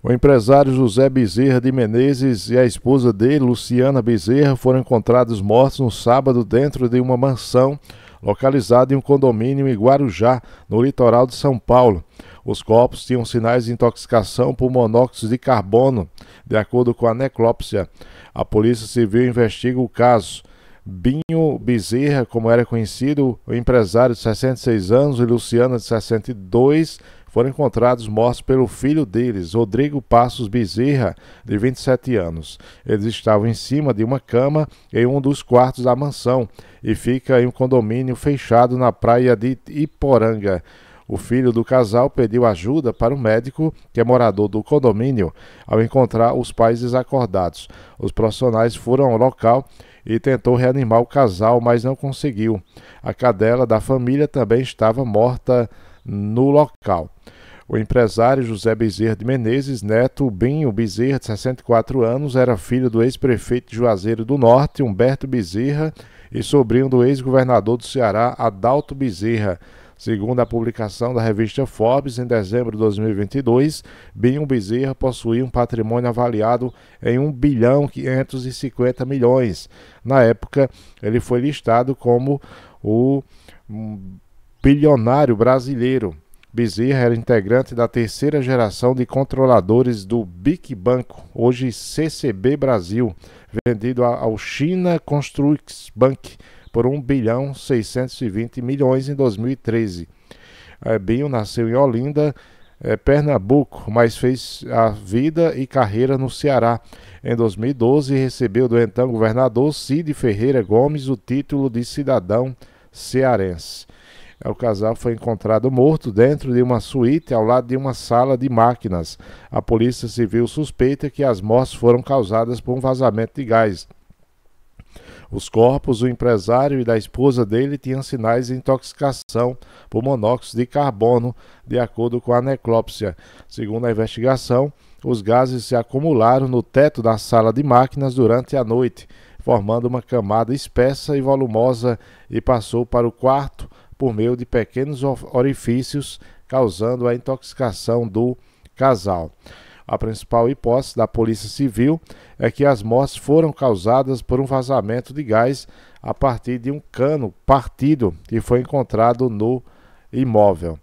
O empresário José Bezerra de Menezes e a esposa dele, Luciana Bezerra, foram encontrados mortos no sábado dentro de uma mansão localizada em um condomínio em Guarujá, no litoral de São Paulo. Os corpos tinham sinais de intoxicação por monóxido de carbono, de acordo com a necrópsia. A Polícia Civil investiga o caso. Binho Bezerra, como era conhecido, o empresário de 66 anos, e Luciana, de 62 anos, foram encontrados mortos pelo filho deles, Rodrigo Passos Bezerra, de 27 anos. Eles estavam em cima de uma cama em um dos quartos da mansão e fica em um condomínio fechado na praia de Iporanga. O filho do casal pediu ajuda para o médico, que é morador do condomínio, ao encontrar os pais desacordados. Os profissionais foram ao local e tentou reanimar o casal, mas não conseguiu. A cadela da família também estava morta no local. O empresário José Bezerra de Menezes, neto Binho Bezerra, de 64 anos, era filho do ex-prefeito de Juazeiro do Norte, Humberto Bezerra, e sobrinho do ex-governador do Ceará, Adalto Bezerra. Segundo a publicação da revista Forbes, em dezembro de 2022, Binho Bezerra possuía um patrimônio avaliado em 1 bilhão 550 milhões. Na época, ele foi listado como o bilionário brasileiro. Bezerra era integrante da terceira geração de controladores do BIC Banco, hoje CCB Brasil, vendido ao China Construx Bank por 1 bilhão 620 milhões em 2013. É, Binho nasceu em Olinda, é, Pernambuco, mas fez a vida e carreira no Ceará. Em 2012, recebeu do então governador Cid Ferreira Gomes o título de cidadão cearense. É, o casal foi encontrado morto dentro de uma suíte ao lado de uma sala de máquinas. A Polícia Civil suspeita que as mortes foram causadas por um vazamento de gás. Os corpos do empresário e da esposa dele tinham sinais de intoxicação por monóxido de carbono, de acordo com a necrópsia. Segundo a investigação, os gases se acumularam no teto da sala de máquinas durante a noite, formando uma camada espessa e volumosa, e passou para o quarto por meio de pequenos orifícios, causando a intoxicação do casal. A principal hipótese da Polícia Civil é que as mortes foram causadas por um vazamento de gás a partir de um cano partido que foi encontrado no imóvel.